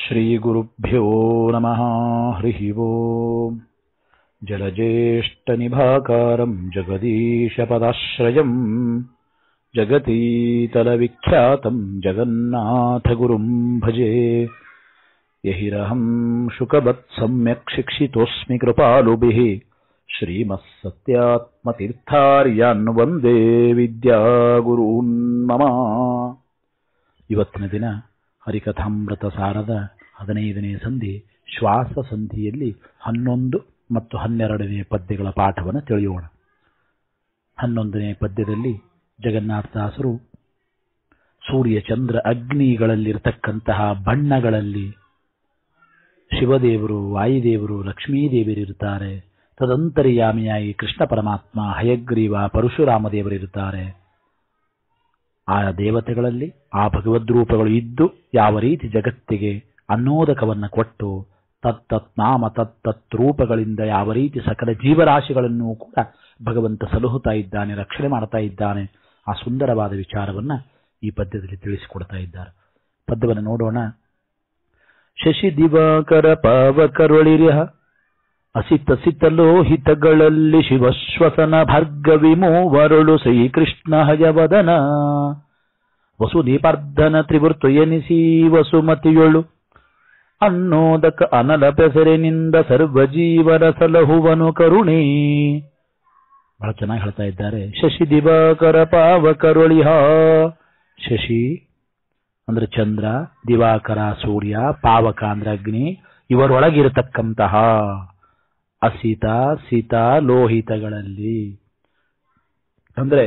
श्रीगुरुभ्यो नमः हरिः वो जलज्येष्ठनिभाकारम् जगदीशपदाश्रयम् जगतीतलविख्यातम् जगन्नाथगुरुम् भजे यहिरहम् शुकवत् सम्यक् शिक्षितोऽस्मि कृपालुभिः श्रीमः सत्यात्मतीर्थार्यान्वन्दे विद्यागुरून् मम दिन ಹರಿಕಥಾಮೃತ ಸಾರದ ಹದಿನೈದನೇ ಸಂಧಿ ಶ್ವಾಸ ಸಂಧಿಯಲ್ಲಿ ಹನ್ನೊಂದು ಮತ್ತು ಹನ್ನೆರಡನೇ ಪದ್ಯಗಳ ಪಾಠವನ್ನು ತಿಳಿಯೋಣ ಹನ್ನೊಂದನೇ ಪದ್ಯದಲ್ಲಿ ಜಗನ್ನಾಥದಾಸರು ಸೂರ್ಯ ಚಂದ್ರ ಅಗ್ನಿಗಳಲ್ಲಿರ್ತಕ್ಕಂತಹ ಬಣ್ಣಗಳಲ್ಲಿ ಶಿವದೇವರು ವಾಯುದೇವರು ಲಕ್ಷ್ಮೀದೇವರಿರುತ್ತಾರೆ ತದಂತರಿಯಾಮಿಯಾಗಿ ಕೃಷ್ಣ ಪರಮಾತ್ಮ ಹಯಗ್ರೀವ ಪರಶುರಾಮ ದೇವರಿರುತ್ತಾರೆ ಆ ದೇವತೆಗಳಲ್ಲಿ ಆ ಭಗವದ್ ರೂಪಗಳು ಇದ್ದು ಯಾವ ರೀತಿ ಜಗತ್ತಿಗೆ ಅನ್ನೋದಕವನ್ನು ಕೊಟ್ಟು ತತ್ತತ್ನಾಮ ತತ್ತತ್ ರೂಪಗಳಿಂದ ಯಾವ ರೀತಿ ಸಕಲ ಜೀವರಾಶಿಗಳನ್ನು ಕೂಡ ಭಗವಂತ ಸಲಹುತ್ತಾ ಇದ್ದಾನೆ ರಕ್ಷಣೆ ಮಾಡ್ತಾ ಇದ್ದಾನೆ ಆ ಸುಂದರವಾದ ವಿಚಾರವನ್ನು ಈ ಪದ್ಯದಲ್ಲಿ ತಿಳಿಸಿಕೊಡ್ತಾ ಇದ್ದಾರೆ ಪದ್ಯವನ್ನು ನೋಡೋಣ ಶಶಿ ದಿವಾಕರ ಪಾವಕರೊಳಿರಿಹ ಸಿತ ಲೋಹಿತಗಳಲ್ಲಿ ಶಿವಶ್ವಸನ ಭಾರ್ಗವಿಮು ವರುಳು ಶ್ರೀಕೃಷ್ಣ ಹಯವದನ ವಸುದೀಪಾರ್ಧನ ತ್ರಿವೃತ್ತು ಎನಿಸಿ ವಸುಮತಿಯೊಳು ಅನ್ನೋದಕ ಅನಲ ಪೆಸರಿನಿಂದ ಸರ್ವಜೀವರ ಸಲಹುವನು ಕರುಣಿ ಬಹಳ ಚೆನ್ನಾಗಿ ಹೇಳ್ತಾ ಇದ್ದಾರೆ ಶಶಿ ದಿವಾಕರ ಪಾವ ಕರುಳಿಹ ಶಶಿ ಅಂದ್ರೆ ಚಂದ್ರ ದಿವಾಕರ ಸೂರ್ಯ ಪಾವಕ ಅಂದ್ರೆ ಅಗ್ನಿ ಇವರೊಳಗಿರತಕ್ಕಂತಹ ಅಸಿತ ಸಿತ ಲೋಹಿತಗಳಲ್ಲಿ ಅಂದ್ರೆ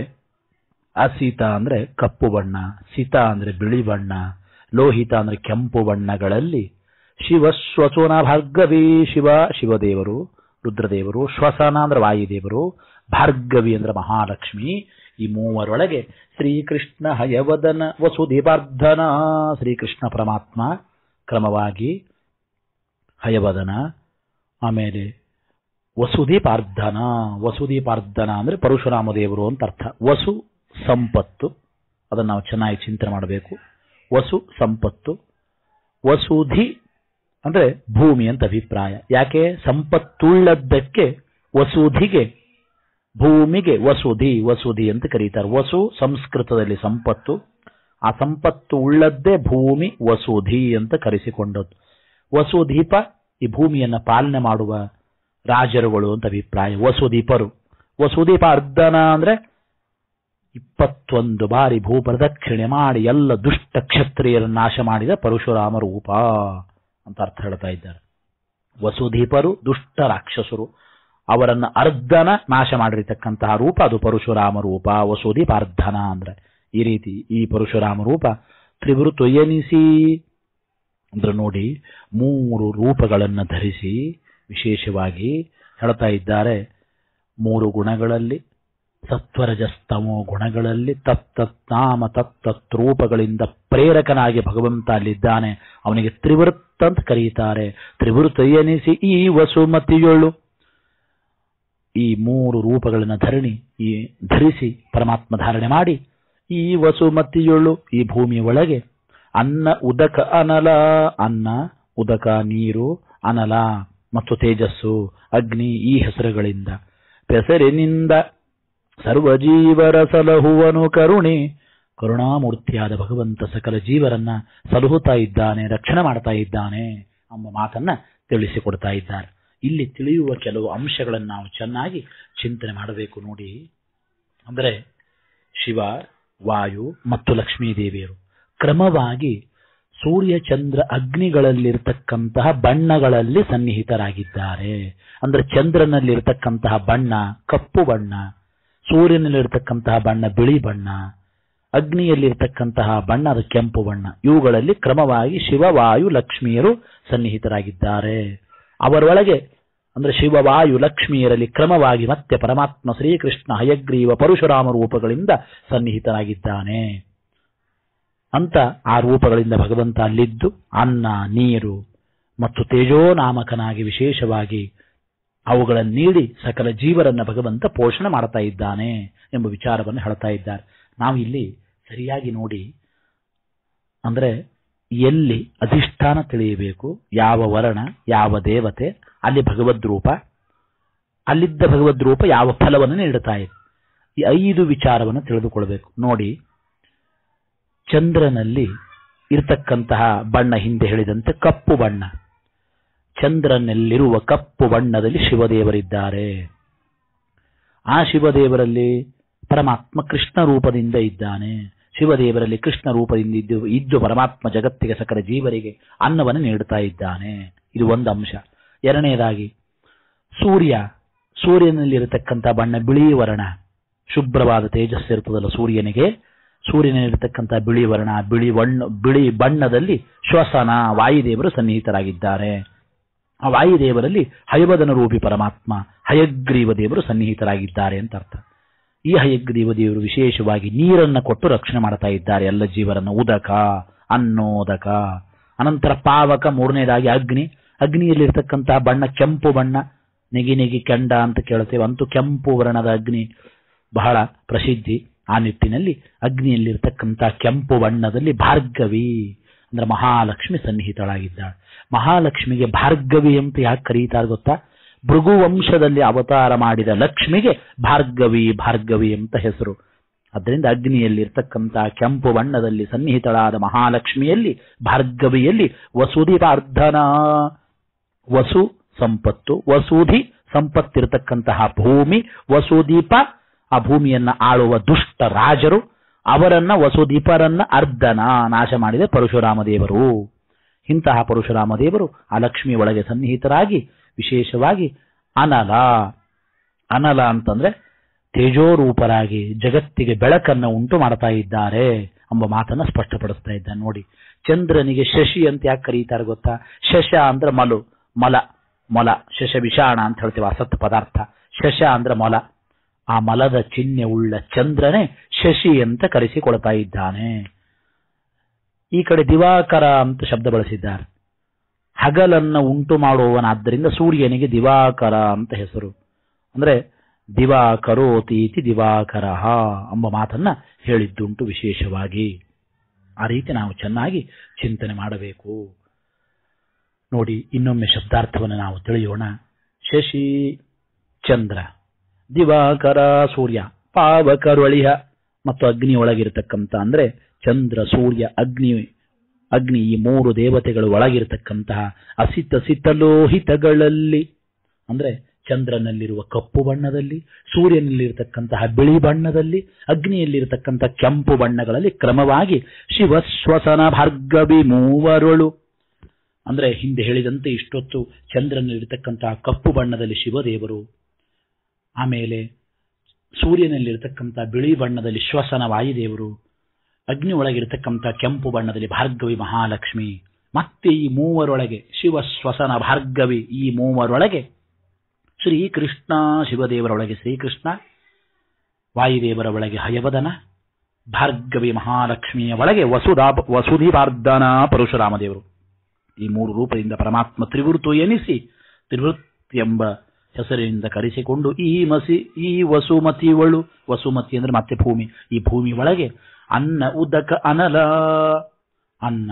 ಅಸಿತ ಅಂದ್ರೆ ಕಪ್ಪು ಬಣ್ಣ ಸಿತ ಅಂದ್ರೆ ಬಿಳಿ ಬಣ್ಣ ಲೋಹಿತ ಅಂದ್ರೆ ಕೆಂಪು ಬಣ್ಣಗಳಲ್ಲಿ ಶಿವ ಶ್ವಸೋನ ಭಾರ್ಗವಿ ಶಿವ ಶಿವದೇವರು ರುದ್ರದೇವರು ಶ್ವಸನ ಅಂದ್ರೆ ವಾಯುದೇವರು ಭಾರ್ಗವಿ ಅಂದ್ರೆ ಮಹಾಲಕ್ಷ್ಮಿ ಈ ಮೂವರೊಳಗೆ ಶ್ರೀಕೃಷ್ಣ ಹಯವದನ ವಸುದೇವಾರ್ಧನ ಶ್ರೀಕೃಷ್ಣ ಪರಮಾತ್ಮ ಕ್ರಮವಾಗಿ ಹಯವದನ ಆಮೇಲೆ ವಸುದೀಪಾರ್ಧನ ಪಾರ್ಧನ ಅಂದರೆ ಪರಶುರಾಮ ದೇವರು ಅಂತ ಅರ್ಥ ವಸು ಸಂಪತ್ತು ಅದನ್ನು ನಾವು ಚೆನ್ನಾಗಿ ಚಿಂತನೆ ಮಾಡಬೇಕು ವಸು ಸಂಪತ್ತು ವಸುಧಿ ಅಂದರೆ ಭೂಮಿ ಅಂತ ಅಭಿಪ್ರಾಯ ಯಾಕೆ ಸಂಪತ್ತುಳ್ಳದ್ದಕ್ಕೆ ವಸುಧಿಗೆ ಭೂಮಿಗೆ ವಸುಧಿ ವಸುಧಿ ಅಂತ ಕರೀತಾರೆ ವಸು ಸಂಸ್ಕೃತದಲ್ಲಿ ಸಂಪತ್ತು ಆ ಸಂಪತ್ತು ಉಳ್ಳದ್ದೇ ಭೂಮಿ ವಸುಧಿ ಅಂತ ಕರೆಸಿಕೊಂಡದ್ದು ವಸುದೀಪ ಈ ಭೂಮಿಯನ್ನು ಪಾಲನೆ ಮಾಡುವ ರಾಜರುಗಳು ಅಂತ ಅಭಿಪ್ರಾಯ ವಸುದೀಪರು ವಸುದೀಪ ಅರ್ಧನ ಅಂದ್ರೆ ಇಪ್ಪತ್ತೊಂದು ಬಾರಿ ಪ್ರದಕ್ಷಿಣೆ ಮಾಡಿ ಎಲ್ಲ ದುಷ್ಟ ಕ್ಷತ್ರಿಯರ ನಾಶ ಮಾಡಿದ ಪರಶುರಾಮ ರೂಪ ಅಂತ ಅರ್ಥ ಹೇಳ್ತಾ ಇದ್ದಾರೆ ವಸುದೀಪರು ದುಷ್ಟ ರಾಕ್ಷಸರು ಅವರನ್ನು ಅರ್ಧನ ನಾಶ ಮಾಡಿರತಕ್ಕಂತಹ ರೂಪ ಅದು ಪರಶುರಾಮ ರೂಪ ವಸುದೀಪ ಅರ್ಧನ ಅಂದ್ರೆ ಈ ರೀತಿ ಈ ಪರಶುರಾಮ ರೂಪ ತ್ರಿವೃತು ಎನಿಸಿ ಅಂದ್ರೆ ನೋಡಿ ಮೂರು ರೂಪಗಳನ್ನು ಧರಿಸಿ ವಿಶೇಷವಾಗಿ ಹೇಳ್ತಾ ಇದ್ದಾರೆ ಮೂರು ಗುಣಗಳಲ್ಲಿ ಸತ್ವರಜಸ್ತಮೋ ಗುಣಗಳಲ್ಲಿ ತತ್ತತ್ನಾಮ ತತ್ತತ್ರೂಪಗಳಿಂದ ಪ್ರೇರಕನಾಗಿ ಭಗವಂತ ಅಲ್ಲಿದ್ದಾನೆ ಅವನಿಗೆ ತ್ರಿವೃತ್ತ ಅಂತ ಕರೀತಾರೆ ತ್ರಿವೃತ್ತ ಎನಿಸಿ ಈ ವಸುಮತಿಯೊಳು ಈ ಮೂರು ರೂಪಗಳನ್ನು ಧರಣಿ ಈ ಧರಿಸಿ ಪರಮಾತ್ಮ ಧಾರಣೆ ಮಾಡಿ ಈ ವಸುಮತಿಯೊಳು ಈ ಭೂಮಿಯ ಒಳಗೆ ಅನ್ನ ಉದಕ ಅನಲ ಅನ್ನ ಉದಕ ನೀರು ಅನಲ ಮತ್ತು ತೇಜಸ್ಸು ಅಗ್ನಿ ಈ ಹೆಸರುಗಳಿಂದ ಪೆಸರಿನಿಂದ ಸರ್ವಜೀವರ ಸಲಹುವನು ಕರುಣಿ ಕರುಣಾಮೂರ್ತಿಯಾದ ಭಗವಂತ ಸಕಲ ಜೀವರನ್ನ ಸಲಹುತ್ತಾ ಇದ್ದಾನೆ ರಕ್ಷಣೆ ಮಾಡ್ತಾ ಇದ್ದಾನೆ ಎಂಬ ಮಾತನ್ನ ತಿಳಿಸಿಕೊಡ್ತಾ ಇದ್ದಾರೆ ಇಲ್ಲಿ ತಿಳಿಯುವ ಕೆಲವು ಅಂಶಗಳನ್ನು ನಾವು ಚೆನ್ನಾಗಿ ಚಿಂತನೆ ಮಾಡಬೇಕು ನೋಡಿ ಅಂದರೆ ಶಿವ ವಾಯು ಮತ್ತು ಲಕ್ಷ್ಮೀದೇವಿಯರು ಕ್ರಮವಾಗಿ ಸೂರ್ಯ ಚಂದ್ರ ಅಗ್ನಿಗಳಲ್ಲಿರ್ತಕ್ಕಂತಹ ಬಣ್ಣಗಳಲ್ಲಿ ಸನ್ನಿಹಿತರಾಗಿದ್ದಾರೆ ಅಂದ್ರೆ ಚಂದ್ರನಲ್ಲಿರ್ತಕ್ಕಂತಹ ಬಣ್ಣ ಕಪ್ಪು ಬಣ್ಣ ಸೂರ್ಯನಲ್ಲಿರ್ತಕ್ಕಂತಹ ಬಣ್ಣ ಬಿಳಿ ಬಣ್ಣ ಅಗ್ನಿಯಲ್ಲಿರ್ತಕ್ಕಂತಹ ಬಣ್ಣ ಅದು ಕೆಂಪು ಬಣ್ಣ ಇವುಗಳಲ್ಲಿ ಕ್ರಮವಾಗಿ ಶಿವವಾಯು ಲಕ್ಷ್ಮಿಯರು ಸನ್ನಿಹಿತರಾಗಿದ್ದಾರೆ ಅವರೊಳಗೆ ಅಂದ್ರೆ ಶಿವವಾಯು ಲಕ್ಷ್ಮಿಯರಲ್ಲಿ ಕ್ರಮವಾಗಿ ಮತ್ತೆ ಪರಮಾತ್ಮ ಶ್ರೀಕೃಷ್ಣ ಹಯಗ್ರೀವ ಪರಶುರಾಮ ರೂಪಗಳಿಂದ ಸನ್ನಿಹಿತರಾಗಿದ್ದಾನೆ ಅಂತ ಆ ರೂಪಗಳಿಂದ ಭಗವಂತ ಅಲ್ಲಿದ್ದು ಅನ್ನ ನೀರು ಮತ್ತು ತೇಜೋನಾಮಕನಾಗಿ ವಿಶೇಷವಾಗಿ ಅವುಗಳನ್ನು ನೀಡಿ ಸಕಲ ಜೀವರನ್ನ ಭಗವಂತ ಪೋಷಣೆ ಮಾಡ್ತಾ ಇದ್ದಾನೆ ಎಂಬ ವಿಚಾರವನ್ನು ಹೇಳ್ತಾ ಇದ್ದಾರೆ ನಾವು ಇಲ್ಲಿ ಸರಿಯಾಗಿ ನೋಡಿ ಅಂದರೆ ಎಲ್ಲಿ ಅಧಿಷ್ಠಾನ ತಿಳಿಯಬೇಕು ಯಾವ ವರ್ಣ ಯಾವ ದೇವತೆ ಅಲ್ಲಿ ಭಗವದ್ ರೂಪ ಅಲ್ಲಿದ್ದ ಭಗವದ್ ರೂಪ ಯಾವ ಫಲವನ್ನು ನೀಡುತ್ತಾ ಇದೆ ಈ ಐದು ವಿಚಾರವನ್ನು ತಿಳಿದುಕೊಳ್ಬೇಕು ನೋಡಿ ಚಂದ್ರನಲ್ಲಿ ಇರತಕ್ಕಂತಹ ಬಣ್ಣ ಹಿಂದೆ ಹೇಳಿದಂತೆ ಕಪ್ಪು ಬಣ್ಣ ಚಂದ್ರನಲ್ಲಿರುವ ಕಪ್ಪು ಬಣ್ಣದಲ್ಲಿ ಶಿವದೇವರಿದ್ದಾರೆ ಆ ಶಿವದೇವರಲ್ಲಿ ಪರಮಾತ್ಮ ಕೃಷ್ಣ ರೂಪದಿಂದ ಇದ್ದಾನೆ ಶಿವದೇವರಲ್ಲಿ ಕೃಷ್ಣ ರೂಪದಿಂದ ಇದ್ದು ಇದ್ದು ಪರಮಾತ್ಮ ಜಗತ್ತಿಗೆ ಸಕಲ ಜೀವರಿಗೆ ಅನ್ನವನ್ನು ನೀಡುತ್ತಾ ಇದ್ದಾನೆ ಇದು ಒಂದು ಅಂಶ ಎರಡನೇದಾಗಿ ಸೂರ್ಯ ಇರತಕ್ಕಂತಹ ಬಣ್ಣ ಬಿಳಿ ವರ್ಣ ಶುಭ್ರವಾದ ತೇಜಸ್ಸಿರುತ್ತದಲ್ಲ ಸೂರ್ಯನಿಗೆ ಸೂರ್ಯನಲ್ಲಿರತಕ್ಕಂಥ ಬಿಳಿ ವರ್ಣ ಬಿಳಿ ವಣ್ಣ ಬಿಳಿ ಬಣ್ಣದಲ್ಲಿ ಶ್ವಸನ ವಾಯುದೇವರು ಸನ್ನಿಹಿತರಾಗಿದ್ದಾರೆ ಆ ವಾಯುದೇವರಲ್ಲಿ ಹಯವದನ ರೂಪಿ ಪರಮಾತ್ಮ ಹಯಗ್ರೀವ ದೇವರು ಸನ್ನಿಹಿತರಾಗಿದ್ದಾರೆ ಅಂತ ಅರ್ಥ ಈ ಹಯಗ್ರೀವ ದೇವರು ವಿಶೇಷವಾಗಿ ನೀರನ್ನು ಕೊಟ್ಟು ರಕ್ಷಣೆ ಮಾಡ್ತಾ ಇದ್ದಾರೆ ಎಲ್ಲ ಜೀವರನ್ನು ಉದಕ ಅನ್ನೋದಕ ಅನಂತರ ಪಾವಕ ಮೂರನೇದಾಗಿ ಅಗ್ನಿ ಅಗ್ನಿಯಲ್ಲಿರ್ತಕ್ಕಂತಹ ಬಣ್ಣ ಕೆಂಪು ಬಣ್ಣ ನೆಗಿ ನೆಗಿ ಕೆಂಡ ಅಂತ ಕೇಳ್ತೇವೆ ಅಂತೂ ಕೆಂಪು ವರ್ಣದ ಅಗ್ನಿ ಬಹಳ ಪ್ರಸಿದ್ಧಿ ಆ ನಿಟ್ಟಿನಲ್ಲಿ ಅಗ್ನಿಯಲ್ಲಿರ್ತಕ್ಕಂಥ ಕೆಂಪು ಬಣ್ಣದಲ್ಲಿ ಭಾರ್ಗವಿ ಅಂದ್ರೆ ಮಹಾಲಕ್ಷ್ಮಿ ಸನ್ನಿಹಿತಳಾಗಿದ್ದಾಳೆ ಮಹಾಲಕ್ಷ್ಮಿಗೆ ಭಾರ್ಗವಿ ಅಂತ ಯಾಕೆ ಕರೀತಾರೆ ಗೊತ್ತಾ ಭೃಗುವಂಶದಲ್ಲಿ ಅವತಾರ ಮಾಡಿದ ಲಕ್ಷ್ಮಿಗೆ ಭಾರ್ಗವಿ ಭಾರ್ಗವಿ ಅಂತ ಹೆಸರು ಅದರಿಂದ ಅಗ್ನಿಯಲ್ಲಿರ್ತಕ್ಕಂಥ ಕೆಂಪು ಬಣ್ಣದಲ್ಲಿ ಸನ್ನಿಹಿತಳಾದ ಮಹಾಲಕ್ಷ್ಮಿಯಲ್ಲಿ ಭಾರ್ಗವಿಯಲ್ಲಿ ಪಾರ್ಧನ ವಸು ಸಂಪತ್ತು ವಸೂಧಿ ಸಂಪತ್ತಿರತಕ್ಕಂತಹ ಭೂಮಿ ವಸುದೀಪ ಆ ಭೂಮಿಯನ್ನ ಆಳುವ ದುಷ್ಟ ರಾಜರು ಅವರನ್ನ ವಸುದೀಪರನ್ನ ಅರ್ಧನ ನಾಶ ಮಾಡಿದ ಪರಶುರಾಮ ದೇವರು ಇಂತಹ ಪರಶುರಾಮ ದೇವರು ಆ ಲಕ್ಷ್ಮಿ ಒಳಗೆ ಸನ್ನಿಹಿತರಾಗಿ ವಿಶೇಷವಾಗಿ ಅನಲ ಅನಲ ಅಂತಂದ್ರೆ ತೇಜೋರೂಪರಾಗಿ ಜಗತ್ತಿಗೆ ಬೆಳಕನ್ನು ಉಂಟು ಮಾಡ್ತಾ ಇದ್ದಾರೆ ಎಂಬ ಮಾತನ್ನ ಸ್ಪಷ್ಟಪಡಿಸ್ತಾ ಇದ್ದಾನೆ ನೋಡಿ ಚಂದ್ರನಿಗೆ ಶಶಿ ಅಂತ ಯಾಕೆ ಕರೀತಾರೆ ಗೊತ್ತಾ ಶಶ ಅಂದ್ರೆ ಮಲು ಮಲ ಮೊಲ ಶಶ ವಿಷಾಣ ಅಂತ ಹೇಳ್ತೀವಿ ಅಸತ್ ಪದಾರ್ಥ ಶಶ ಅಂದ್ರೆ ಮೊಲ ಆ ಮಲದ ಚಿಹ್ನೆ ಉಳ್ಳ ಚಂದ್ರನೇ ಶಶಿ ಅಂತ ಕರೆಸಿಕೊಳ್ತಾ ಇದ್ದಾನೆ ಈ ಕಡೆ ದಿವಾಕರ ಅಂತ ಶಬ್ದ ಬಳಸಿದ್ದಾರೆ ಹಗಲನ್ನು ಉಂಟು ಮಾಡುವವನಾದ್ದರಿಂದ ಸೂರ್ಯನಿಗೆ ದಿವಾಕರ ಅಂತ ಹೆಸರು ಅಂದ್ರೆ ದಿವಾಕರೋತೀತಿ ದಿವಾಕರ ಎಂಬ ಮಾತನ್ನ ಹೇಳಿದ್ದುಂಟು ವಿಶೇಷವಾಗಿ ಆ ರೀತಿ ನಾವು ಚೆನ್ನಾಗಿ ಚಿಂತನೆ ಮಾಡಬೇಕು ನೋಡಿ ಇನ್ನೊಮ್ಮೆ ಶಬ್ದಾರ್ಥವನ್ನು ನಾವು ತಿಳಿಯೋಣ ಶಶಿ ಚಂದ್ರ ದಿವಾಕರ ಸೂರ್ಯ ಪಾವಕರುಳಿಹ ಮತ್ತು ಅಗ್ನಿ ಒಳಗಿರತಕ್ಕಂಥ ಅಂದ್ರೆ ಚಂದ್ರ ಸೂರ್ಯ ಅಗ್ನಿ ಅಗ್ನಿ ಈ ಮೂರು ದೇವತೆಗಳು ಒಳಗಿರತಕ್ಕಂತಹ ಅಸಿತ ಸಿತಲೋಹಿತಗಳಲ್ಲಿ ಅಂದ್ರೆ ಚಂದ್ರನಲ್ಲಿರುವ ಕಪ್ಪು ಬಣ್ಣದಲ್ಲಿ ಸೂರ್ಯನಲ್ಲಿರತಕ್ಕಂತಹ ಬಿಳಿ ಬಣ್ಣದಲ್ಲಿ ಅಗ್ನಿಯಲ್ಲಿರತಕ್ಕಂತಹ ಕೆಂಪು ಬಣ್ಣಗಳಲ್ಲಿ ಕ್ರಮವಾಗಿ ಶಿವಶ್ವಸನ ಭಾರ್ಗವಿ ಮೂವರುಳು ಅಂದ್ರೆ ಹಿಂದೆ ಹೇಳಿದಂತೆ ಇಷ್ಟೊತ್ತು ಚಂದ್ರನಲ್ಲಿರತಕ್ಕಂತಹ ಕಪ್ಪು ಬಣ್ಣದಲ್ಲಿ ಶಿವದೇವರು ಆಮೇಲೆ ಸೂರ್ಯನಲ್ಲಿರತಕ್ಕಂಥ ಬಿಳಿ ಬಣ್ಣದಲ್ಲಿ ಶ್ವಸನ ವಾಯುದೇವರು ಅಗ್ನಿ ಒಳಗಿರ್ತಕ್ಕಂಥ ಕೆಂಪು ಬಣ್ಣದಲ್ಲಿ ಭಾರ್ಗವಿ ಮಹಾಲಕ್ಷ್ಮಿ ಮತ್ತೆ ಈ ಮೂವರೊಳಗೆ ಶಿವ ಶ್ವಸನ ಭಾರ್ಗವಿ ಈ ಮೂವರೊಳಗೆ ಶ್ರೀಕೃಷ್ಣ ಶಿವದೇವರೊಳಗೆ ಶ್ರೀಕೃಷ್ಣ ವಾಯುದೇವರ ಒಳಗೆ ಹಯವದನ ಭಾರ್ಗವಿ ಮಹಾಲಕ್ಷ್ಮಿಯ ಒಳಗೆ ವಸುಧಾ ವಸುಧಿವಾರ್ಧನ ಪರಶುರಾಮ ದೇವರು ಈ ಮೂರು ರೂಪದಿಂದ ಪರಮಾತ್ಮ ತ್ರಿವೃತು ಎನಿಸಿ ತ್ರಿವೃತ್ ಎಂಬ ಹೆಸರಿನಿಂದ ಕರೆಸಿಕೊಂಡು ಈ ಮಸಿ ಈ ವಸುಮತಿವಳು ವಸುಮತಿ ಅಂದ್ರೆ ಮತ್ತೆ ಭೂಮಿ ಈ ಭೂಮಿ ಒಳಗೆ ಅನ್ನ ಉದಕ ಅನಲ ಅನ್ನ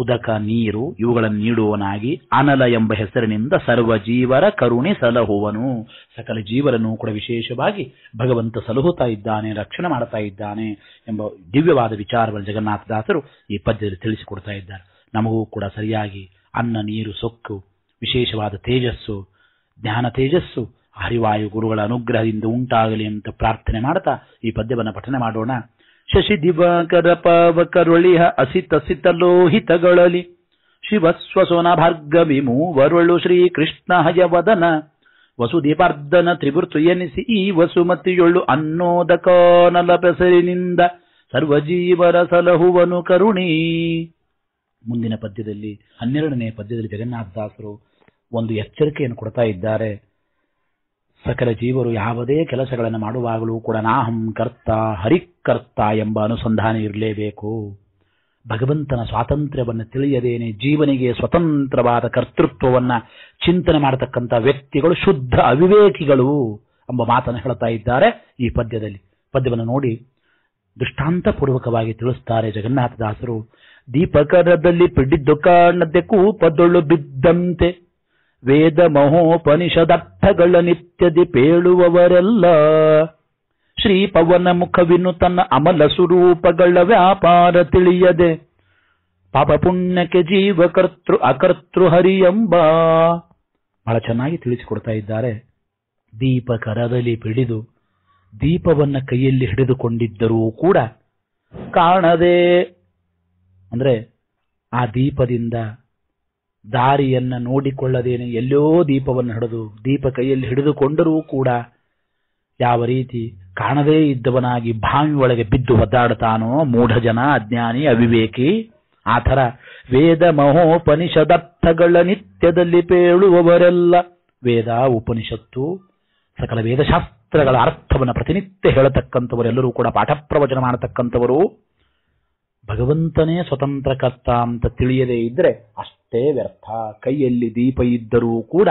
ಉದಕ ನೀರು ಇವುಗಳನ್ನು ನೀಡುವನಾಗಿ ಅನಲ ಎಂಬ ಹೆಸರಿನಿಂದ ಸರ್ವ ಜೀವರ ಕರುಣೆ ಸಲಹುವನು ಸಕಲ ಜೀವರನ್ನು ಕೂಡ ವಿಶೇಷವಾಗಿ ಭಗವಂತ ಸಲಹುತ್ತಾ ಇದ್ದಾನೆ ರಕ್ಷಣೆ ಮಾಡ್ತಾ ಇದ್ದಾನೆ ಎಂಬ ದಿವ್ಯವಾದ ವಿಚಾರವನ್ನು ಜಗನ್ನಾಥದಾಸರು ಈ ಪದ್ಯದಲ್ಲಿ ತಿಳಿಸಿಕೊಡ್ತಾ ಇದ್ದಾರೆ ನಮಗೂ ಕೂಡ ಸರಿಯಾಗಿ ಅನ್ನ ನೀರು ಸೊಕ್ಕು ವಿಶೇಷವಾದ ತೇಜಸ್ಸು ಜ್ಞಾನ ತೇಜಸ್ಸು ಹರಿವಾಯು ಗುರುಗಳ ಅನುಗ್ರಹದಿಂದ ಉಂಟಾಗಲಿ ಅಂತ ಪ್ರಾರ್ಥನೆ ಮಾಡ್ತಾ ಈ ಪದ್ಯವನ್ನು ಪಠನೆ ಮಾಡೋಣ ಶಶಿ ದಿವಾಕರ ಪಾವಕರುಳಿಹ ಅಸಿತ ಅಸಿತಸಿತ ಲೋಹಿತಗಳಲಿ ಶಿವ ಸ್ವಸೋನ ಭಾರ್ಗವಿ ಮೂವರುಳು ಶ್ರೀ ಕೃಷ್ಣ ಹಯವದನ ವಸುದೀಪಾರ್ಧನ ತ್ರಿಭುರ್ತು ಎನಿಸಿ ಈ ವಸುಮತಿಯೊಳ್ಳು ಅನ್ನೋದ ಕಾನಲ ಸರ್ವ ಸರ್ವಜೀವರ ಸಲಹುವನು ಕರುಣೀ ಮುಂದಿನ ಪದ್ಯದಲ್ಲಿ ಹನ್ನೆರಡನೇ ಪದ್ಯದಲ್ಲಿ ಜಗನ್ನಾಥದಾಸರು ಒಂದು ಎಚ್ಚರಿಕೆಯನ್ನು ಕೊಡ್ತಾ ಇದ್ದಾರೆ ಸಕಲ ಜೀವರು ಯಾವುದೇ ಕೆಲಸಗಳನ್ನು ಮಾಡುವಾಗಲೂ ಕೂಡ ನಾಹಂ ಕರ್ತ ಹರಿಕರ್ತ ಎಂಬ ಅನುಸಂಧಾನ ಇರಲೇಬೇಕು ಭಗವಂತನ ಸ್ವಾತಂತ್ರ್ಯವನ್ನು ತಿಳಿಯದೇನೆ ಜೀವನಿಗೆ ಸ್ವತಂತ್ರವಾದ ಕರ್ತೃತ್ವವನ್ನು ಚಿಂತನೆ ಮಾಡತಕ್ಕಂಥ ವ್ಯಕ್ತಿಗಳು ಶುದ್ಧ ಅವಿವೇಕಿಗಳು ಎಂಬ ಮಾತನ್ನು ಹೇಳ್ತಾ ಇದ್ದಾರೆ ಈ ಪದ್ಯದಲ್ಲಿ ಪದ್ಯವನ್ನು ನೋಡಿ ದೃಷ್ಟಾಂತಪೂರ್ವಕವಾಗಿ ತಿಳಿಸ್ತಾರೆ ಜಗನ್ನಾಥದಾಸರು ದೀಪಕರದಲ್ಲಿ ಪಿಡಿದ್ದು ಕಾಣದೆ ಕೂಪದೊಳು ಬಿದ್ದಂತೆ ವೇದ ಮಹೋಪನಿಷದರ್ಥಗಳ ನಿತ್ಯದಿ ಪೇಳುವವರೆಲ್ಲ ಶ್ರೀ ಪವನ ಮುಖವಿನ್ನು ತನ್ನ ಅಮಲ ಸ್ವರೂಪಗಳ ವ್ಯಾಪಾರ ತಿಳಿಯದೆ ಪಾಪ ಪುಣ್ಯಕ್ಕೆ ಜೀವ ಕರ್ತೃ ಅಕರ್ತೃ ಹರಿ ಎಂಬ ಬಹಳ ಚೆನ್ನಾಗಿ ತಿಳಿಸಿಕೊಡ್ತಾ ಇದ್ದಾರೆ ದೀಪ ಕರದಲ್ಲಿ ಪಿಡಿದು ದೀಪವನ್ನ ಕೈಯಲ್ಲಿ ಹಿಡಿದುಕೊಂಡಿದ್ದರೂ ಕೂಡ ಕಾಣದೆ ಅಂದ್ರೆ ಆ ದೀಪದಿಂದ ದಾರಿಯನ್ನ ನೋಡಿಕೊಳ್ಳದೇನೆ ಎಲ್ಲೋ ದೀಪವನ್ನು ಹಿಡಿದು ದೀಪ ಕೈಯಲ್ಲಿ ಹಿಡಿದುಕೊಂಡರೂ ಕೂಡ ಯಾವ ರೀತಿ ಕಾಣದೇ ಇದ್ದವನಾಗಿ ಭಾವಿ ಒಳಗೆ ಬಿದ್ದು ಒದ್ದಾಡುತ್ತಾನೋ ಮೂಢಜನ ಅಜ್ಞಾನಿ ಅವಿವೇಕಿ ಆತರ ವೇದ ಮಹೋಪನಿಷದರ್ಥಗಳ ನಿತ್ಯದಲ್ಲಿ ಪೇಳುವವರೆಲ್ಲ ವೇದ ಉಪನಿಷತ್ತು ಸಕಲ ವೇದಶಾಸ್ತ್ರಗಳ ಅರ್ಥವನ್ನು ಪ್ರತಿನಿತ್ಯ ಹೇಳತಕ್ಕಂಥವರೆಲ್ಲರೂ ಕೂಡ ಪಾಠ ಪ್ರವಚನ ಮಾಡತಕ್ಕಂಥವರು ಭಗವಂತನೇ ಸ್ವತಂತ್ರಕರ್ತ ಅಂತ ತಿಳಿಯದೇ ಇದ್ರೆ ಅಷ್ಟು ತೇ ವ್ಯರ್ಥ ಕೈಯಲ್ಲಿ ದೀಪ ಇದ್ದರೂ ಕೂಡ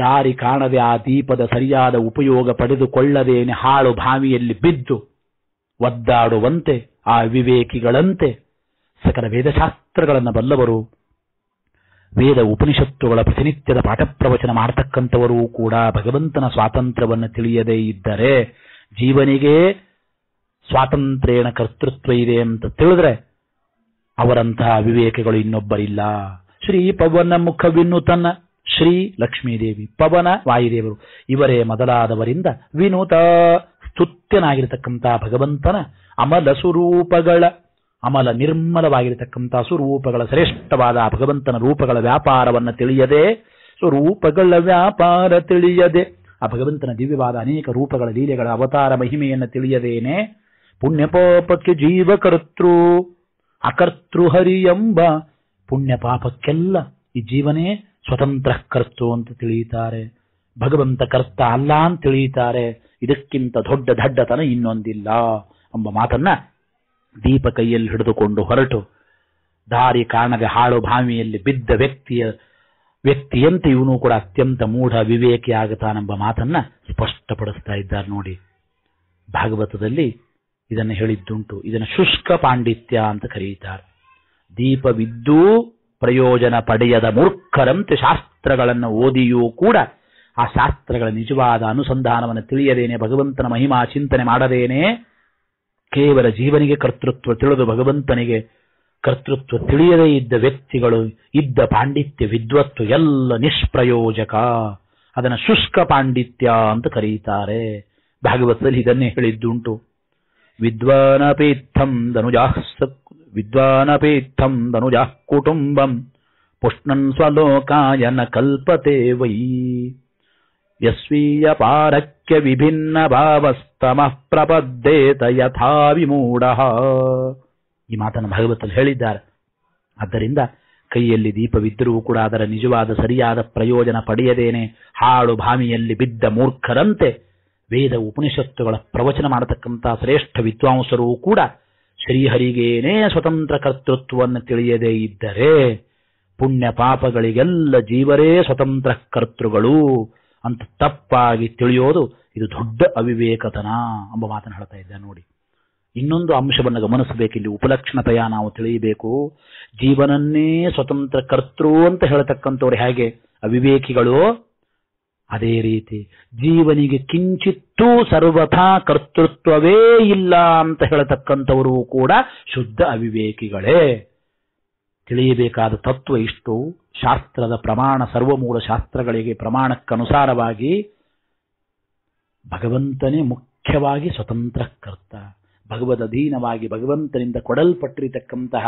ದಾರಿ ಕಾಣದೆ ಆ ದೀಪದ ಸರಿಯಾದ ಉಪಯೋಗ ಪಡೆದುಕೊಳ್ಳದೇನೆ ಹಾಳು ಭಾವಿಯಲ್ಲಿ ಬಿದ್ದು ಒದ್ದಾಡುವಂತೆ ಆ ವಿವೇಕಿಗಳಂತೆ ಸಕಲ ವೇದಶಾಸ್ತ್ರಗಳನ್ನು ಬಲ್ಲವರು ವೇದ ಉಪನಿಷತ್ತುಗಳ ಪ್ರತಿನಿತ್ಯದ ಪಾಠ ಪ್ರವಚನ ಮಾಡತಕ್ಕಂಥವರೂ ಕೂಡ ಭಗವಂತನ ಸ್ವಾತಂತ್ರ್ಯವನ್ನು ತಿಳಿಯದೇ ಇದ್ದರೆ ಜೀವನಿಗೆ ಸ್ವಾತಂತ್ರ್ಯ ಕರ್ತೃತ್ವ ಇದೆ ಅಂತ ತಿಳಿದ್ರೆ ಅವರಂತಹ ವಿವೇಕಗಳು ಇನ್ನೊಬ್ಬರಿಲ್ಲ ಶ್ರೀ ಪವನ ಮುಖವಿನ್ನು ತನ್ನ ಶ್ರೀ ಲಕ್ಷ್ಮೀದೇವಿ ಪವನ ವಾಯುದೇವರು ಇವರೇ ಮೊದಲಾದವರಿಂದ ವಿನೂತ ಸ್ತುತ್ಯನಾಗಿರತಕ್ಕಂತಹ ಭಗವಂತನ ಅಮಲ ಸ್ವರೂಪಗಳ ಅಮಲ ನಿರ್ಮಲವಾಗಿರತಕ್ಕಂತಹ ಸ್ವರೂಪಗಳ ಶ್ರೇಷ್ಠವಾದ ಭಗವಂತನ ರೂಪಗಳ ವ್ಯಾಪಾರವನ್ನು ತಿಳಿಯದೆ ಸ್ವರೂಪಗಳ ವ್ಯಾಪಾರ ತಿಳಿಯದೆ ಆ ಭಗವಂತನ ದಿವ್ಯವಾದ ಅನೇಕ ರೂಪಗಳ ಲೀಲೆಗಳ ಅವತಾರ ಮಹಿಮೆಯನ್ನು ತಿಳಿಯದೇನೆ ಪುಣ್ಯಪೋಪಕ್ಕೆ ಜೀವಕರ್ತೃ ಅಕರ್ತೃಹರಿ ಎಂಬ ಪುಣ್ಯ ಪಾಪಕ್ಕೆಲ್ಲ ಈ ಜೀವನೇ ಸ್ವತಂತ್ರ ಕರ್ತು ಅಂತ ತಿಳಿಯುತ್ತಾರೆ ಭಗವಂತ ಕರ್ತ ಅಲ್ಲ ಅಂತ ತಿಳಿಯುತ್ತಾರೆ ಇದಕ್ಕಿಂತ ದೊಡ್ಡ ದಡ್ಡತನ ಇನ್ನೊಂದಿಲ್ಲ ಎಂಬ ಮಾತನ್ನ ದೀಪ ಕೈಯಲ್ಲಿ ಹಿಡಿದುಕೊಂಡು ಹೊರಟು ದಾರಿ ಕಾಣದೆ ಹಾಳು ಭಾವಿಯಲ್ಲಿ ಬಿದ್ದ ವ್ಯಕ್ತಿಯ ವ್ಯಕ್ತಿಯಂತೆ ಇವನು ಕೂಡ ಅತ್ಯಂತ ಮೂಢ ವಿವೇಕಿ ಆಗತಾನೆಂಬ ಮಾತನ್ನ ಸ್ಪಷ್ಟಪಡಿಸ್ತಾ ಇದ್ದಾರೆ ನೋಡಿ ಭಾಗವತದಲ್ಲಿ ಇದನ್ನು ಹೇಳಿದ್ದುಂಟು ಇದನ್ನು ಶುಷ್ಕ ಪಾಂಡಿತ್ಯ ಅಂತ ಕರೆಯುತ್ತಾರೆ ದೀಪವಿದ್ದೂ ಪ್ರಯೋಜನ ಪಡೆಯದ ಮೂರ್ಖರಂತೆ ಶಾಸ್ತ್ರಗಳನ್ನು ಓದಿಯೂ ಕೂಡ ಆ ಶಾಸ್ತ್ರಗಳ ನಿಜವಾದ ಅನುಸಂಧಾನವನ್ನು ತಿಳಿಯದೇನೆ ಭಗವಂತನ ಮಹಿಮಾ ಚಿಂತನೆ ಮಾಡದೇನೆ ಕೇವಲ ಜೀವನಿಗೆ ಕರ್ತೃತ್ವ ತಿಳಿದು ಭಗವಂತನಿಗೆ ಕರ್ತೃತ್ವ ತಿಳಿಯದೇ ಇದ್ದ ವ್ಯಕ್ತಿಗಳು ಇದ್ದ ಪಾಂಡಿತ್ಯ ವಿದ್ವತ್ತು ಎಲ್ಲ ನಿಷ್ಪ್ರಯೋಜಕ ಅದನ್ನು ಶುಷ್ಕ ಪಾಂಡಿತ್ಯ ಅಂತ ಕರೀತಾರೆ ಭಾಗವತದಲ್ಲಿ ಇದನ್ನೇ ಹೇಳಿದ್ದುಂಟು ವಿದ್ವಾನಪೀತ್ಥಂ ധനുജാഃ ಕುಟುಂಬಂ ಪುಷ್ಣನ್ ಸ್ವಲೋಕಾಯ ನ ಕಲ್ಪತೆ ವೈ ಯಸ್ವೀಯ ಪಾರಕ್ಯ ವಿಭಿನ್ನ ಭಾವಸ್ತಮಃ ಪ್ರಪದ್ದೇತ ಯಥಾ ವಿಮೂಢ ಈ ಮಾತನ್ನು ಭಾಗವತಲ್ಲಿ ಹೇಳಿದ್ದಾರೆ ಆದ್ದರಿಂದ ಕೈಯಲ್ಲಿ ದೀಪವಿದ್ದರೂ ಕೂಡ ಅದರ ನಿಜವಾದ ಸರಿಯಾದ ಪ್ರಯೋಜನ ಪಡೆಯದೇನೆ ಹಾಳು ಭಾಮಿಯಲ್ಲಿ ಬಿದ್ದ ಮೂರ್ಖರಂತೆ ವೇದ ಉಪನಿಷತ್ತುಗಳ ಪ್ರವಚನ ಮಾಡತಕ್ಕಂಥ ಶ್ರೇಷ್ಠ ವಿದ್ವಾಂಸರೂ ಕೂಡ ಶ್ರೀಹರಿಗೇನೇ ಸ್ವತಂತ್ರ ಕರ್ತೃತ್ವವನ್ನು ತಿಳಿಯದೇ ಇದ್ದರೆ ಪುಣ್ಯ ಪಾಪಗಳಿಗೆಲ್ಲ ಜೀವರೇ ಸ್ವತಂತ್ರ ಕರ್ತೃಗಳು ಅಂತ ತಪ್ಪಾಗಿ ತಿಳಿಯೋದು ಇದು ದೊಡ್ಡ ಅವಿವೇಕತನ ಎಂಬ ಮಾತನ್ನು ಹೇಳ್ತಾ ಇದ್ದ ನೋಡಿ ಇನ್ನೊಂದು ಅಂಶವನ್ನು ಗಮನಿಸಬೇಕು ಇಲ್ಲಿ ಉಪಲಕ್ಷಣತೆಯ ನಾವು ತಿಳಿಯಬೇಕು ಜೀವನನ್ನೇ ಸ್ವತಂತ್ರ ಕರ್ತೃ ಅಂತ ಹೇಳತಕ್ಕಂಥವ್ರು ಹೇಗೆ ಅವಿವೇಕಿಗಳು ಅದೇ ರೀತಿ ಜೀವನಿಗೆ ಕಿಂಚಿತ್ತೂ ಸರ್ವಥಾ ಕರ್ತೃತ್ವವೇ ಇಲ್ಲ ಅಂತ ಹೇಳತಕ್ಕಂಥವರು ಕೂಡ ಶುದ್ಧ ಅವಿವೇಕಿಗಳೇ ತಿಳಿಯಬೇಕಾದ ತತ್ವ ಇಷ್ಟು ಶಾಸ್ತ್ರದ ಪ್ರಮಾಣ ಸರ್ವಮೂಲ ಶಾಸ್ತ್ರಗಳಿಗೆ ಪ್ರಮಾಣಕ್ಕನುಸಾರವಾಗಿ ಭಗವಂತನೇ ಮುಖ್ಯವಾಗಿ ಸ್ವತಂತ್ರ ಕರ್ತ ಭಗವದ್ ಅಧೀನವಾಗಿ ಭಗವಂತನಿಂದ ಕೊಡಲ್ಪಟ್ಟಿರತಕ್ಕಂತಹ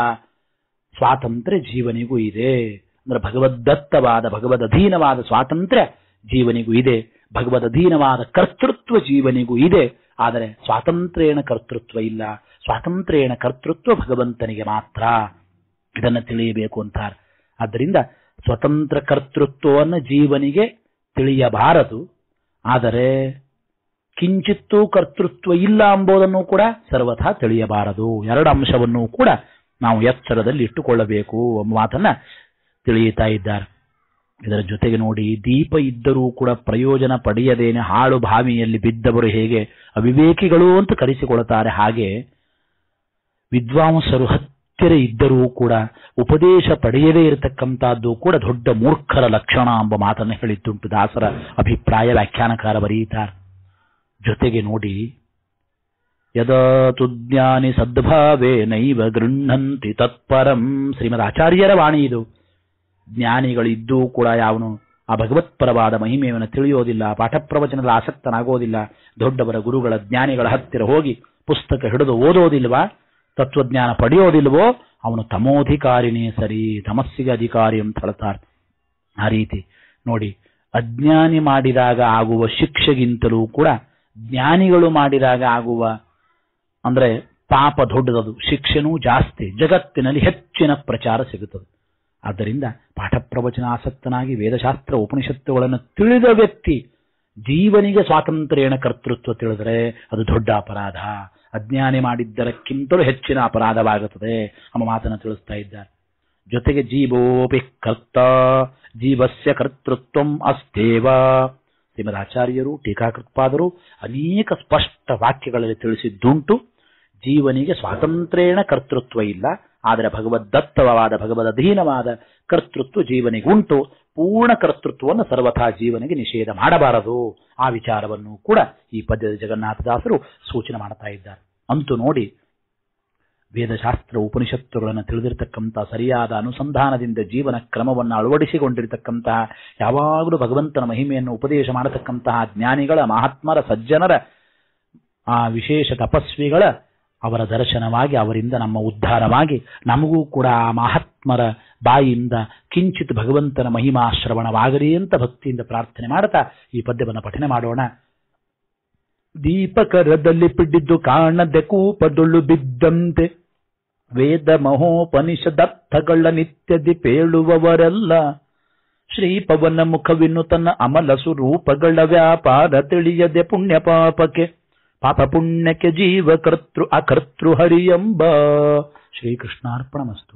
ಸ್ವಾತಂತ್ರ್ಯ ಜೀವನಿಗೂ ಇದೆ ಅಂದ್ರೆ ಭಗವದ್ದತ್ತವಾದ ಭಗವದಧೀನವಾದ ಸ್ವಾತಂತ್ರ್ಯ ಜೀವನಿಗೂ ಇದೆ ಅಧೀನವಾದ ಕರ್ತೃತ್ವ ಜೀವನಿಗೂ ಇದೆ ಆದರೆ ಸ್ವಾತಂತ್ರ್ಯೇಣ ಕರ್ತೃತ್ವ ಇಲ್ಲ ಸ್ವಾತಂತ್ರ್ಯೇಣ ಕರ್ತೃತ್ವ ಭಗವಂತನಿಗೆ ಮಾತ್ರ ಇದನ್ನು ತಿಳಿಯಬೇಕು ಅಂತಾರೆ ಆದ್ದರಿಂದ ಸ್ವತಂತ್ರ ಕರ್ತೃತ್ವವನ್ನು ಜೀವನಿಗೆ ತಿಳಿಯಬಾರದು ಆದರೆ ಕಿಂಚಿತ್ತೂ ಕರ್ತೃತ್ವ ಇಲ್ಲ ಎಂಬುದನ್ನು ಕೂಡ ಸರ್ವಥಾ ತಿಳಿಯಬಾರದು ಎರಡು ಅಂಶವನ್ನು ಕೂಡ ನಾವು ಎಚ್ಚರದಲ್ಲಿ ಇಟ್ಟುಕೊಳ್ಳಬೇಕು ಎಂಬ ಮಾತನ್ನ ತಿಳಿಯುತ್ತಾ ಇದ್ದಾರೆ ಇದರ ಜೊತೆಗೆ ನೋಡಿ ದೀಪ ಇದ್ದರೂ ಕೂಡ ಪ್ರಯೋಜನ ಪಡೆಯದೇನೆ ಹಾಳು ಭಾವಿಯಲ್ಲಿ ಬಿದ್ದವರು ಹೇಗೆ ಅವಿವೇಕಿಗಳು ಅಂತ ಕರೆಸಿಕೊಳ್ಳುತ್ತಾರೆ ಹಾಗೆ ವಿದ್ವಾಂಸರು ಹತ್ತಿರ ಇದ್ದರೂ ಕೂಡ ಉಪದೇಶ ಪಡೆಯದೇ ಇರತಕ್ಕಂಥದ್ದು ಕೂಡ ದೊಡ್ಡ ಮೂರ್ಖರ ಲಕ್ಷಣ ಎಂಬ ಮಾತನ್ನು ಹೇಳಿದ್ದುಂಟು ದಾಸರ ಅಭಿಪ್ರಾಯ ವ್ಯಾಖ್ಯಾನಕಾರ ಬರೀತಾರೆ ಜೊತೆಗೆ ನೋಡಿ ಯದಾ ಜ್ಞಾನಿ ಸದ್ಭಾವೇ ನೈವ ಗೃಹಂತಿ ತತ್ಪರಂ ಶ್ರೀಮದ್ ಆಚಾರ್ಯರ ವಾಣಿ ಇದು ಜ್ಞಾನಿಗಳಿದ್ದೂ ಕೂಡ ಯಾವನು ಆ ಭಗವತ್ಪರವಾದ ಮಹಿಮೆಯನ್ನು ತಿಳಿಯೋದಿಲ್ಲ ಪಾಠ ಪ್ರವಚನದ ಆಸಕ್ತನಾಗೋದಿಲ್ಲ ದೊಡ್ಡವರ ಗುರುಗಳ ಜ್ಞಾನಿಗಳ ಹತ್ತಿರ ಹೋಗಿ ಪುಸ್ತಕ ಹಿಡಿದು ಓದೋದಿಲ್ವಾ ತತ್ವಜ್ಞಾನ ಪಡೆಯೋದಿಲ್ವೋ ಅವನು ತಮೋಧಿಕಾರಿನೇ ಸರಿ ತಮಸ್ಸಿಗೆ ಅಧಿಕಾರಿ ಅಂತ ಹೇಳ್ತಾರೆ ಆ ರೀತಿ ನೋಡಿ ಅಜ್ಞಾನಿ ಮಾಡಿದಾಗ ಆಗುವ ಶಿಕ್ಷೆಗಿಂತಲೂ ಕೂಡ ಜ್ಞಾನಿಗಳು ಮಾಡಿದಾಗ ಆಗುವ ಅಂದ್ರೆ ಪಾಪ ದೊಡ್ಡದದು ಶಿಕ್ಷೆನೂ ಜಾಸ್ತಿ ಜಗತ್ತಿನಲ್ಲಿ ಹೆಚ್ಚಿನ ಪ್ರಚಾರ ಸಿಗುತ್ತದೆ ಆದ್ದರಿಂದ ಪಾಠ ಪ್ರವಚನ ಆಸಕ್ತನಾಗಿ ವೇದಶಾಸ್ತ್ರ ಉಪನಿಷತ್ತುಗಳನ್ನು ತಿಳಿದ ವ್ಯಕ್ತಿ ಜೀವನಿಗೆ ಸ್ವಾತಂತ್ರ್ಯನ ಕರ್ತೃತ್ವ ತಿಳಿದರೆ ಅದು ದೊಡ್ಡ ಅಪರಾಧ ಅಜ್ಞಾನಿ ಮಾಡಿದ್ದರಕ್ಕಿಂತಲೂ ಹೆಚ್ಚಿನ ಅಪರಾಧವಾಗುತ್ತದೆ ನಮ್ಮ ಮಾತನ್ನು ತಿಳಿಸ್ತಾ ಇದ್ದಾರೆ ಜೊತೆಗೆ ಜೀವೋಪಿ ಕರ್ತ ಜೀವಸ್ಯ ಕರ್ತೃತ್ವ ಅಸ್ತೇವ ಶ್ರೀಮದ್ ಆಚಾರ್ಯರು ಟೀಕಾಕೃತ್ಪಾದರು ಅನೇಕ ಸ್ಪಷ್ಟ ವಾಕ್ಯಗಳಲ್ಲಿ ತಿಳಿಸಿದ್ದುಂಟು ಜೀವನಿಗೆ ಸ್ವಾತಂತ್ರ್ಯನ ಕರ್ತೃತ್ವ ಇಲ್ಲ ಆದರೆ ಭಗವದ್ದತ್ತವಾದ ಅಧೀನವಾದ ಕರ್ತೃತ್ವ ಜೀವನಿಗುಂಟು ಪೂರ್ಣ ಕರ್ತೃತ್ವವನ್ನು ಸರ್ವಥಾ ಜೀವನಿಗೆ ನಿಷೇಧ ಮಾಡಬಾರದು ಆ ವಿಚಾರವನ್ನು ಕೂಡ ಈ ಪದ್ಯದ ಜಗನ್ನಾಥದಾಸರು ಸೂಚನೆ ಮಾಡ್ತಾ ಇದ್ದಾರೆ ಅಂತೂ ನೋಡಿ ವೇದಶಾಸ್ತ್ರ ಉಪನಿಷತ್ತುಗಳನ್ನು ತಿಳಿದಿರತಕ್ಕಂತಹ ಸರಿಯಾದ ಅನುಸಂಧಾನದಿಂದ ಜೀವನ ಕ್ರಮವನ್ನು ಅಳವಡಿಸಿಕೊಂಡಿರತಕ್ಕಂತಹ ಯಾವಾಗಲೂ ಭಗವಂತನ ಮಹಿಮೆಯನ್ನು ಉಪದೇಶ ಮಾಡತಕ್ಕಂತಹ ಜ್ಞಾನಿಗಳ ಮಹಾತ್ಮರ ಸಜ್ಜನರ ಆ ವಿಶೇಷ ತಪಸ್ವಿಗಳ ಅವರ ದರ್ಶನವಾಗಿ ಅವರಿಂದ ನಮ್ಮ ಉದ್ಧಾರವಾಗಿ ನಮಗೂ ಕೂಡ ಆ ಮಹಾತ್ಮರ ಬಾಯಿಯಿಂದ ಕಿಂಚಿತ್ ಭಗವಂತನ ಮಹಿಮಾ ಶ್ರವಣವಾಗಲಿ ಅಂತ ಭಕ್ತಿಯಿಂದ ಪ್ರಾರ್ಥನೆ ಮಾಡುತ್ತಾ ಈ ಪದ್ಯವನ್ನು ಪಠನೆ ಮಾಡೋಣ ದೀಪಕರದಲ್ಲಿ ಪಿಡಿದ್ದು ಕಾಣದೆ ಕೂಪದೊಳ್ಳು ಬಿದ್ದಂತೆ ವೇದ ಮಹೋಪನಿಷದರ್ಥಗಳ ನಿತ್ಯದಿ ಪೇಳುವವರೆಲ್ಲ ಶ್ರೀಪವನ ಮುಖವಿನ್ನು ತನ್ನ ಅಮಲ ಸ್ವರೂಪಗಳ ವ್ಯಾಪಾರ ತಿಳಿಯದೆ ಪುಣ್ಯ ಪಾಪಕ್ಕೆ పాపపుణ్యక జీవకర్తృ అకర్తృహరియంబ శ్రీకృష్ణార్పణమస్తు